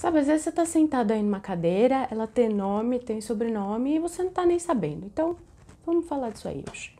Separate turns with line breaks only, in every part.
Sabe, às vezes você está sentado aí numa cadeira, ela tem nome, tem sobrenome e você não está nem sabendo. Então, vamos falar disso aí hoje.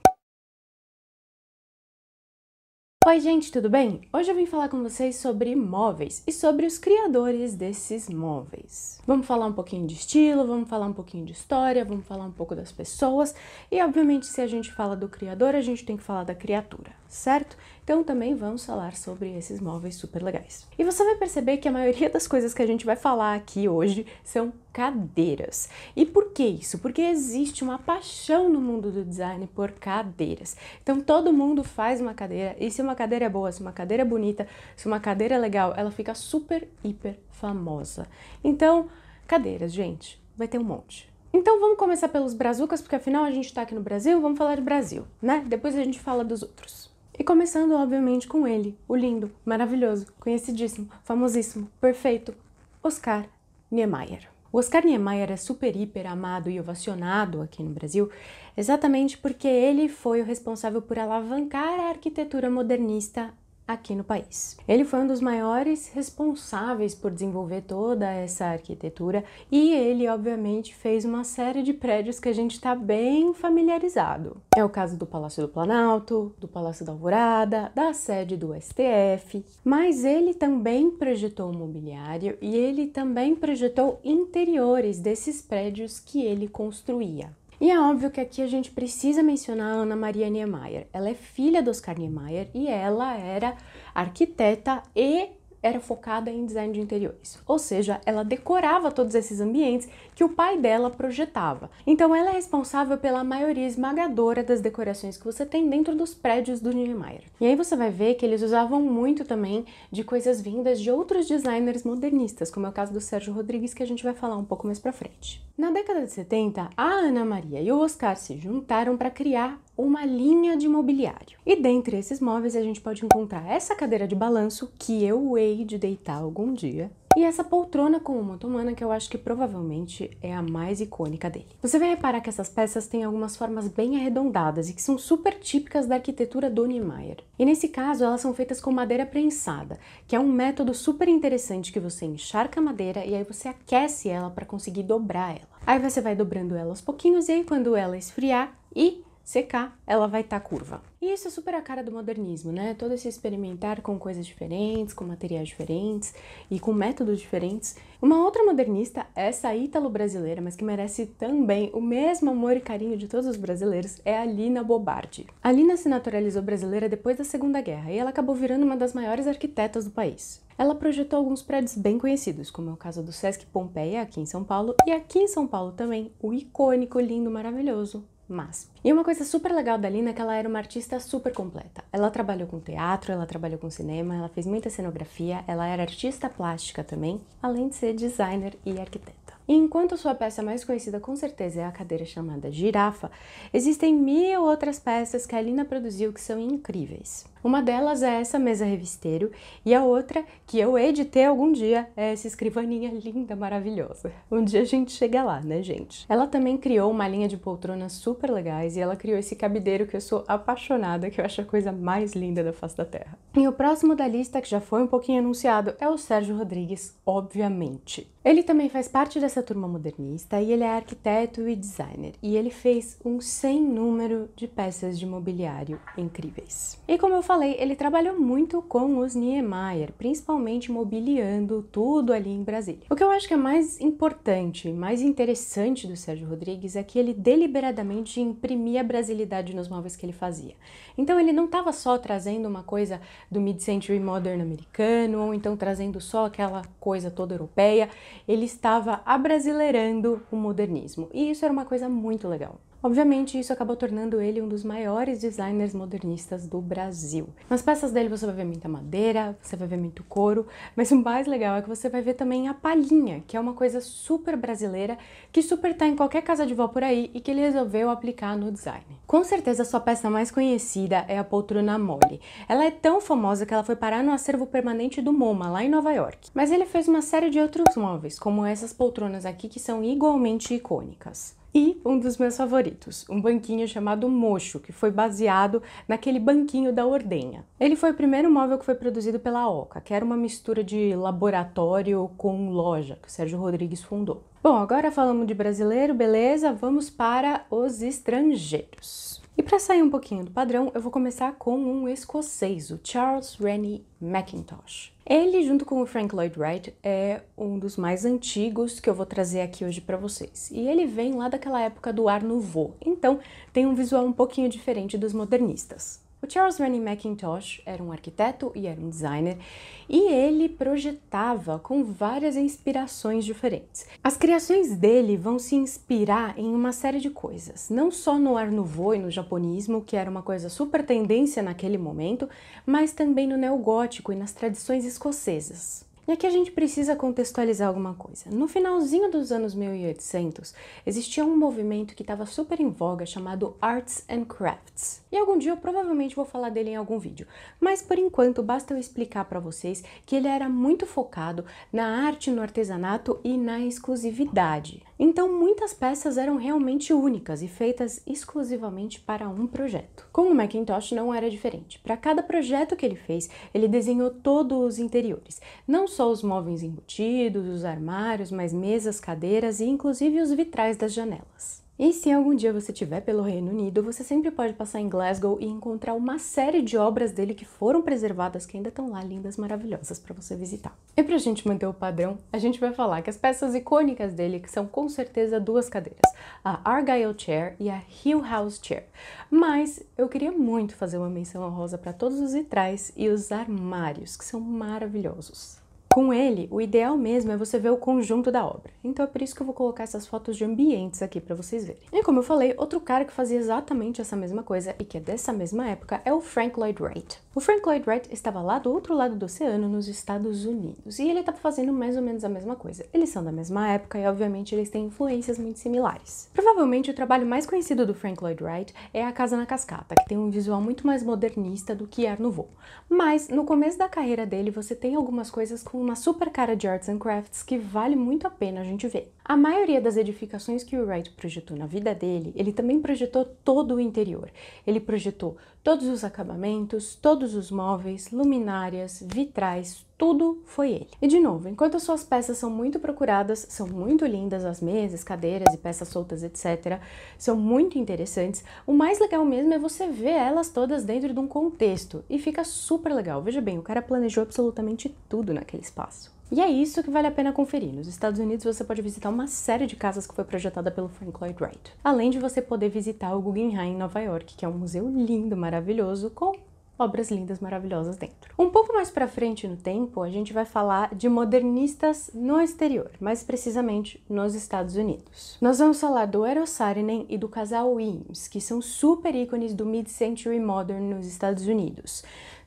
Oi, gente, tudo bem? Hoje eu vim falar com vocês sobre móveis e sobre os criadores desses móveis. Vamos falar um pouquinho de estilo, vamos falar um pouquinho de história, vamos falar um pouco das pessoas e, obviamente, se a gente fala do criador, a gente tem que falar da criatura, certo? Então também vamos falar sobre esses móveis super legais. E você vai perceber que a maioria das coisas que a gente vai falar aqui hoje são cadeiras. E por que isso? Porque existe uma paixão no mundo do design por cadeiras. Então todo mundo faz uma cadeira, e se uma cadeira é boa, se uma cadeira é bonita, se uma cadeira é legal, ela fica super, hiper famosa. Então, cadeiras, gente, vai ter um monte. Então vamos começar pelos brazucas, porque afinal a gente está aqui no Brasil, vamos falar de Brasil, né? Depois a gente fala dos outros. E começando, obviamente, com ele, o lindo, maravilhoso, conhecidíssimo, famosíssimo, perfeito, Oscar Niemeyer. O Oscar Niemeyer é super, hiper amado e ovacionado aqui no Brasil, exatamente porque ele foi o responsável por alavancar a arquitetura modernista aqui no país. Ele foi um dos maiores responsáveis por desenvolver toda essa arquitetura e ele, obviamente, fez uma série de prédios que a gente está bem familiarizado. É o caso do Palácio do Planalto, do Palácio da Alvorada, da sede do STF, mas ele também projetou o mobiliário e ele também projetou interiores desses prédios que ele construía. E é óbvio que aqui a gente precisa mencionar a Ana Maria Niemeyer. Ela é filha do Oscar Niemeyer e ela era arquiteta e era focada em design de interiores, ou seja, ela decorava todos esses ambientes que o pai dela projetava. Então ela é responsável pela maioria esmagadora das decorações que você tem dentro dos prédios do Niemeyer. E aí você vai ver que eles usavam muito também de coisas vindas de outros designers modernistas, como é o caso do Sérgio Rodrigues, que a gente vai falar um pouco mais para frente. Na década de 70, a Ana Maria e o Oscar se juntaram para criar uma linha de mobiliário. E dentre esses móveis a gente pode encontrar essa cadeira de balanço que eu hei de deitar algum dia. E essa poltrona com uma otomana que eu acho que provavelmente é a mais icônica dele. Você vai reparar que essas peças têm algumas formas bem arredondadas e que são super típicas da arquitetura do Niemeyer. E nesse caso elas são feitas com madeira prensada, que é um método super interessante que você encharca a madeira e aí você aquece ela para conseguir dobrar ela. Aí você vai dobrando ela aos pouquinhos e aí quando ela esfriar e secar, ela vai estar tá curva. E isso é super a cara do modernismo, né? Todo esse experimentar com coisas diferentes, com materiais diferentes e com métodos diferentes. Uma outra modernista, essa ítalo-brasileira, mas que merece também o mesmo amor e carinho de todos os brasileiros, é a Lina Bobardi. A Lina se naturalizou brasileira depois da Segunda Guerra e ela acabou virando uma das maiores arquitetas do país. Ela projetou alguns prédios bem conhecidos, como é o caso do Sesc Pompeia, aqui em São Paulo, e aqui em São Paulo também, o icônico, lindo, maravilhoso MASP. E uma coisa super legal da Lina é que ela era uma artista super completa. Ela trabalhou com teatro, ela trabalhou com cinema, ela fez muita cenografia, ela era artista plástica também, além de ser designer e arquiteta. E enquanto sua peça é mais conhecida com certeza é a cadeira chamada Girafa, existem mil outras peças que a Alina produziu que são incríveis. Uma delas é essa mesa revisteiro e a outra, que eu hei de ter algum dia, é essa escrivaninha linda, maravilhosa. Um dia a gente chega lá, né, gente? Ela também criou uma linha de poltronas super legais e ela criou esse cabideiro que eu sou apaixonada, que eu acho a coisa mais linda da face da Terra. E o próximo da lista, que já foi um pouquinho anunciado, é o Sérgio Rodrigues, obviamente. Ele também faz parte dessa turma modernista e ele é arquiteto e designer, e ele fez um sem número de peças de mobiliário incríveis. E como eu falei, ele trabalhou muito com os Niemeyer, principalmente mobiliando tudo ali em Brasília. O que eu acho que é mais importante, mais interessante do Sérgio Rodrigues é que ele deliberadamente imprimia a brasilidade nos móveis que ele fazia. Então ele não estava só trazendo uma coisa do mid-century modern americano, ou então trazendo só aquela coisa toda europeia, ele estava abrasileirando o modernismo. E isso era uma coisa muito legal. Obviamente, isso acabou tornando ele um dos maiores designers modernistas do Brasil. Nas peças dele você vai ver muita madeira, você vai ver muito couro, mas o mais legal é que você vai ver também a palhinha, que é uma coisa super brasileira, que super tá em qualquer casa de vó por aí e que ele resolveu aplicar no design. Com certeza, sua peça mais conhecida é a poltrona mole. Ela é tão famosa que ela foi parar no acervo permanente do MoMA, lá em Nova York. Mas ele fez uma série de outros móveis, como essas poltronas aqui, que são igualmente icônicas. E um dos meus favoritos, um banquinho chamado Mocho, que foi baseado naquele banquinho da ordenha. Ele foi o primeiro móvel que foi produzido pela Oca, que era uma mistura de laboratório com loja que o Sérgio Rodrigues fundou. Bom, agora falamos de brasileiro, beleza? Vamos para os estrangeiros. E para sair um pouquinho do padrão, eu vou começar com um escocês, o Charles Rennie Mackintosh. Ele, junto com o Frank Lloyd Wright, é um dos mais antigos que eu vou trazer aqui hoje para vocês. E ele vem lá daquela época do Art Nouveau, então tem um visual um pouquinho diferente dos modernistas. O Charles Rennie Mackintosh era um arquiteto e era um designer, e ele projetava com várias inspirações diferentes. As criações dele vão se inspirar em uma série de coisas, não só no Art Nouveau e no japonismo, que era uma coisa super tendência naquele momento, mas também no neogótico e nas tradições escocesas. E aqui a gente precisa contextualizar alguma coisa. No finalzinho dos anos 1800, existia um movimento que estava super em voga chamado Arts and Crafts. E algum dia eu provavelmente vou falar dele em algum vídeo, mas por enquanto basta eu explicar para vocês que ele era muito focado na arte, no artesanato e na exclusividade. Então, muitas peças eram realmente únicas e feitas exclusivamente para um projeto. Com o Macintosh não era diferente. Para cada projeto que ele fez, ele desenhou todos os interiores, não só os móveis embutidos, os armários, mas mesas, cadeiras e inclusive os vitrais das janelas. E se algum dia você estiver pelo Reino Unido, você sempre pode passar em Glasgow e encontrar uma série de obras dele que foram preservadas, que ainda estão lá lindas, maravilhosas para você visitar. E para a gente manter o padrão, a gente vai falar que as peças icônicas dele que são com certeza duas cadeiras, a Argyle Chair e a Hill House Chair. Mas eu queria muito fazer uma menção honrosa para todos os vitrais e os armários, que são maravilhosos. Com ele, o ideal mesmo é você ver o conjunto da obra. Então é por isso que eu vou colocar essas fotos de ambientes aqui para vocês verem. E como eu falei, outro cara que fazia exatamente essa mesma coisa e que é dessa mesma época é o Frank Lloyd Wright. O Frank Lloyd Wright estava lá do outro lado do oceano, nos Estados Unidos, e ele estava tá fazendo mais ou menos a mesma coisa. Eles são da mesma época e, obviamente, eles têm influências muito similares. Provavelmente o trabalho mais conhecido do Frank Lloyd Wright é A Casa na Cascata, que tem um visual muito mais modernista do que Ar é no Mas no começo da carreira dele, você tem algumas coisas com uma super cara de arts and crafts que vale muito a pena a gente ver. A maioria das edificações que o Wright projetou na vida dele, ele também projetou todo o interior. Ele projetou todos os acabamentos, todos os móveis, luminárias, vitrais, tudo foi ele. E de novo, enquanto as suas peças são muito procuradas, são muito lindas as mesas, cadeiras e peças soltas, etc., são muito interessantes, o mais legal mesmo é você ver elas todas dentro de um contexto e fica super legal. Veja bem, o cara planejou absolutamente tudo naquele espaço. E é isso que vale a pena conferir. Nos Estados Unidos você pode visitar uma série de casas que foi projetada pelo Frank Lloyd Wright. Além de você poder visitar o Guggenheim em Nova York, que é um museu lindo, maravilhoso, com obras lindas, maravilhosas dentro. Um pouco mais para frente no tempo, a gente vai falar de modernistas no exterior, mais precisamente nos Estados Unidos. Nós vamos falar do Eero Saarinen e do casal Weems, que são super ícones do mid-century modern nos Estados Unidos.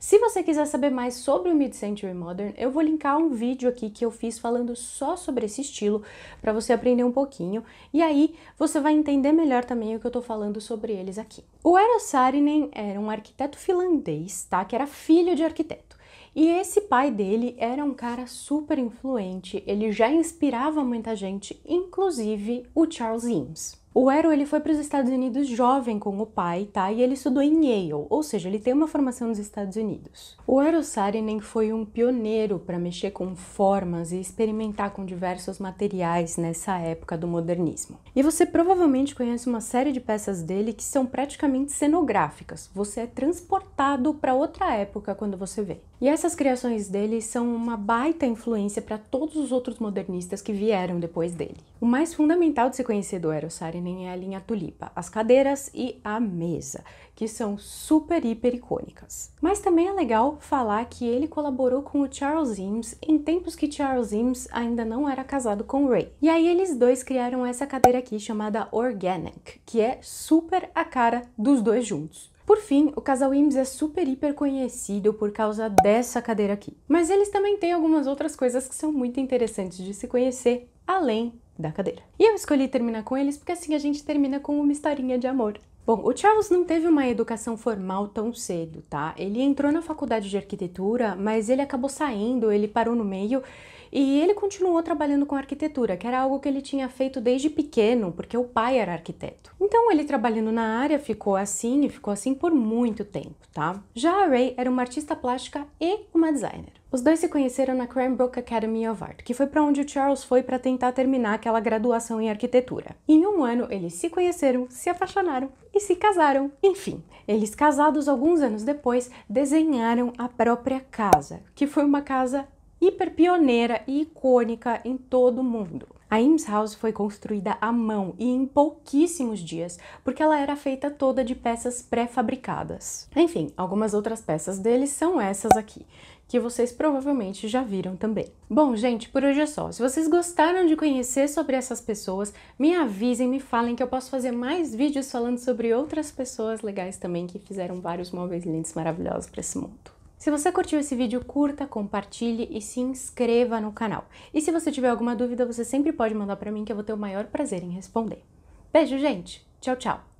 Se você quiser saber mais sobre o Mid-Century Modern, eu vou linkar um vídeo aqui que eu fiz falando só sobre esse estilo, para você aprender um pouquinho, e aí você vai entender melhor também o que eu tô falando sobre eles aqui. O Eero Saarinen era um arquiteto finlandês, tá? Que era filho de arquiteto. E esse pai dele era um cara super influente, ele já inspirava muita gente, inclusive o Charles Eames. O Ero ele foi para os Estados Unidos jovem com o pai, tá? E ele estudou em Yale, ou seja, ele tem uma formação nos Estados Unidos. O Ero Saarinen foi um pioneiro para mexer com formas e experimentar com diversos materiais nessa época do modernismo. E você provavelmente conhece uma série de peças dele que são praticamente cenográficas. Você é transportado para outra época quando você vê. E essas criações dele são uma baita influência para todos os outros modernistas que vieram depois dele. O mais fundamental de se conhecer do Eero Saarinen é a linha Tulipa, as cadeiras e a mesa, que são super hiper icônicas. Mas também é legal falar que ele colaborou com o Charles Eames em tempos que Charles Eames ainda não era casado com Ray. E aí eles dois criaram essa cadeira aqui chamada Organic, que é super a cara dos dois juntos. Por fim, o casal Ims é super hiper conhecido por causa dessa cadeira aqui. Mas eles também têm algumas outras coisas que são muito interessantes de se conhecer, além da cadeira. E eu escolhi terminar com eles porque assim a gente termina com uma historinha de amor. Bom, o Charles não teve uma educação formal tão cedo, tá? Ele entrou na faculdade de arquitetura, mas ele acabou saindo, ele parou no meio e ele continuou trabalhando com arquitetura, que era algo que ele tinha feito desde pequeno, porque o pai era arquiteto. Então ele trabalhando na área ficou assim e ficou assim por muito tempo, tá? Já a Ray era uma artista plástica e uma designer. Os dois se conheceram na Cranbrook Academy of Art, que foi para onde o Charles foi para tentar terminar aquela graduação em arquitetura. em um ano eles se conheceram, se apaixonaram e se casaram. Enfim, eles casados alguns anos depois desenharam a própria casa, que foi uma casa Hiper pioneira e icônica em todo o mundo. A Ames House foi construída à mão e em pouquíssimos dias, porque ela era feita toda de peças pré-fabricadas. Enfim, algumas outras peças dele são essas aqui, que vocês provavelmente já viram também. Bom, gente, por hoje é só. Se vocês gostaram de conhecer sobre essas pessoas, me avisem, me falem que eu posso fazer mais vídeos falando sobre outras pessoas legais também que fizeram vários móveis lindos maravilhosos para esse mundo. Se você curtiu esse vídeo, curta, compartilhe e se inscreva no canal. E se você tiver alguma dúvida, você sempre pode mandar para mim que eu vou ter o maior prazer em responder. Beijo, gente. Tchau, tchau.